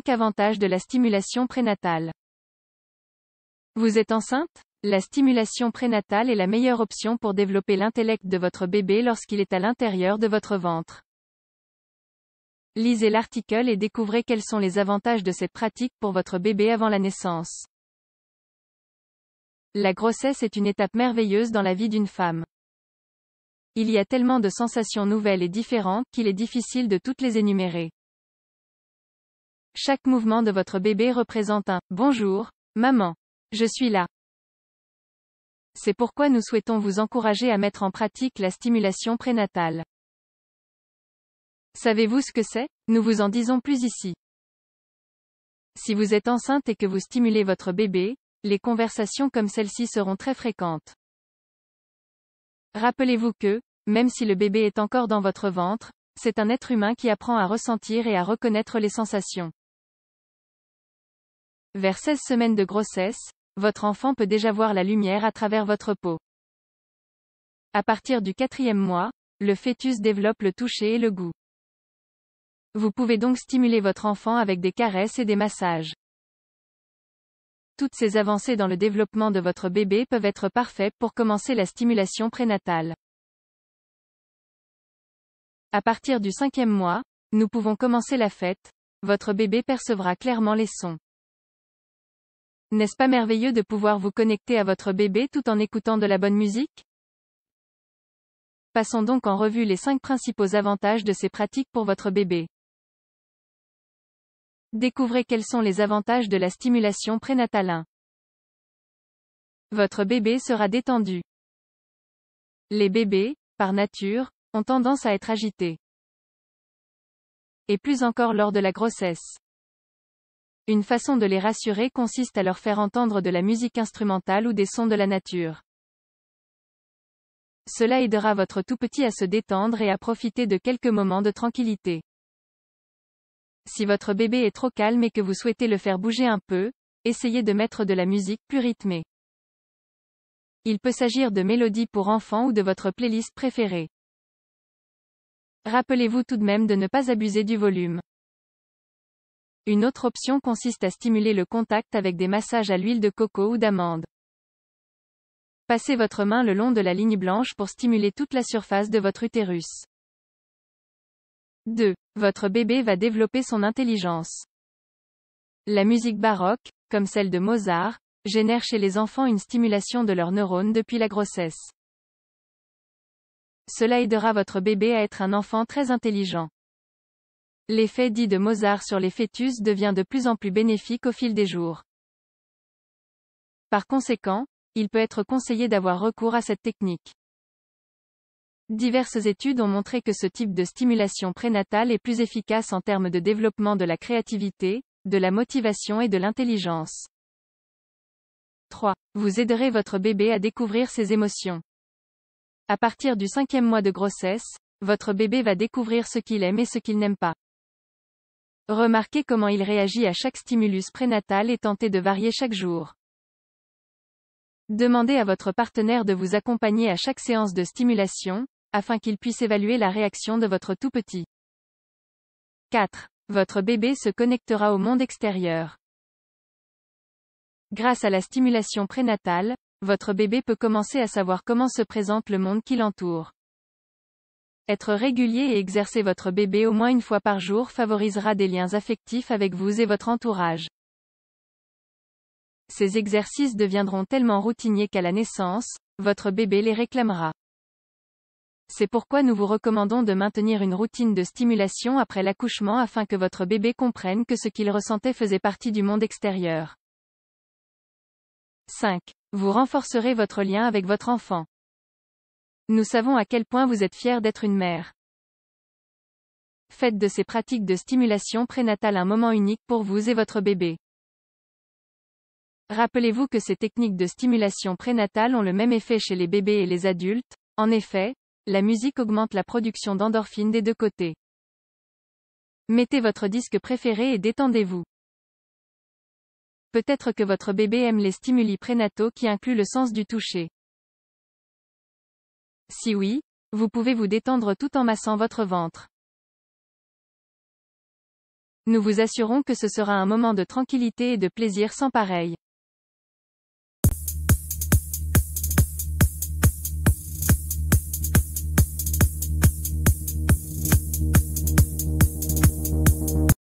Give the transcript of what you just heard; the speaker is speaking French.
5 avantages de la stimulation prénatale. Vous êtes enceinte La stimulation prénatale est la meilleure option pour développer l'intellect de votre bébé lorsqu'il est à l'intérieur de votre ventre. Lisez l'article et découvrez quels sont les avantages de cette pratique pour votre bébé avant la naissance. La grossesse est une étape merveilleuse dans la vie d'une femme. Il y a tellement de sensations nouvelles et différentes qu'il est difficile de toutes les énumérer. Chaque mouvement de votre bébé représente un ⁇ Bonjour, maman, je suis là ⁇ C'est pourquoi nous souhaitons vous encourager à mettre en pratique la stimulation prénatale. Savez-vous ce que c'est Nous vous en disons plus ici. Si vous êtes enceinte et que vous stimulez votre bébé, les conversations comme celle-ci seront très fréquentes. Rappelez-vous que, même si le bébé est encore dans votre ventre, c'est un être humain qui apprend à ressentir et à reconnaître les sensations. Vers 16 semaines de grossesse, votre enfant peut déjà voir la lumière à travers votre peau. À partir du quatrième mois, le fœtus développe le toucher et le goût. Vous pouvez donc stimuler votre enfant avec des caresses et des massages. Toutes ces avancées dans le développement de votre bébé peuvent être parfaites pour commencer la stimulation prénatale. À partir du cinquième mois, nous pouvons commencer la fête, votre bébé percevra clairement les sons. N'est-ce pas merveilleux de pouvoir vous connecter à votre bébé tout en écoutant de la bonne musique Passons donc en revue les 5 principaux avantages de ces pratiques pour votre bébé. Découvrez quels sont les avantages de la stimulation prénatalin. Votre bébé sera détendu. Les bébés, par nature, ont tendance à être agités. Et plus encore lors de la grossesse. Une façon de les rassurer consiste à leur faire entendre de la musique instrumentale ou des sons de la nature. Cela aidera votre tout petit à se détendre et à profiter de quelques moments de tranquillité. Si votre bébé est trop calme et que vous souhaitez le faire bouger un peu, essayez de mettre de la musique plus rythmée. Il peut s'agir de mélodies pour enfants ou de votre playlist préférée. Rappelez-vous tout de même de ne pas abuser du volume. Une autre option consiste à stimuler le contact avec des massages à l'huile de coco ou d'amande. Passez votre main le long de la ligne blanche pour stimuler toute la surface de votre utérus. 2. Votre bébé va développer son intelligence. La musique baroque, comme celle de Mozart, génère chez les enfants une stimulation de leurs neurones depuis la grossesse. Cela aidera votre bébé à être un enfant très intelligent. L'effet dit de Mozart sur les fœtus devient de plus en plus bénéfique au fil des jours. Par conséquent, il peut être conseillé d'avoir recours à cette technique. Diverses études ont montré que ce type de stimulation prénatale est plus efficace en termes de développement de la créativité, de la motivation et de l'intelligence. 3. Vous aiderez votre bébé à découvrir ses émotions. À partir du cinquième mois de grossesse, votre bébé va découvrir ce qu'il aime et ce qu'il n'aime pas. Remarquez comment il réagit à chaque stimulus prénatal et tentez de varier chaque jour. Demandez à votre partenaire de vous accompagner à chaque séance de stimulation, afin qu'il puisse évaluer la réaction de votre tout petit. 4. Votre bébé se connectera au monde extérieur. Grâce à la stimulation prénatale, votre bébé peut commencer à savoir comment se présente le monde qui l'entoure. Être régulier et exercer votre bébé au moins une fois par jour favorisera des liens affectifs avec vous et votre entourage. Ces exercices deviendront tellement routiniers qu'à la naissance, votre bébé les réclamera. C'est pourquoi nous vous recommandons de maintenir une routine de stimulation après l'accouchement afin que votre bébé comprenne que ce qu'il ressentait faisait partie du monde extérieur. 5. Vous renforcerez votre lien avec votre enfant. Nous savons à quel point vous êtes fière d'être une mère. Faites de ces pratiques de stimulation prénatale un moment unique pour vous et votre bébé. Rappelez-vous que ces techniques de stimulation prénatale ont le même effet chez les bébés et les adultes. En effet, la musique augmente la production d'endorphines des deux côtés. Mettez votre disque préféré et détendez-vous. Peut-être que votre bébé aime les stimuli prénataux qui incluent le sens du toucher. Si oui, vous pouvez vous détendre tout en massant votre ventre. Nous vous assurons que ce sera un moment de tranquillité et de plaisir sans pareil.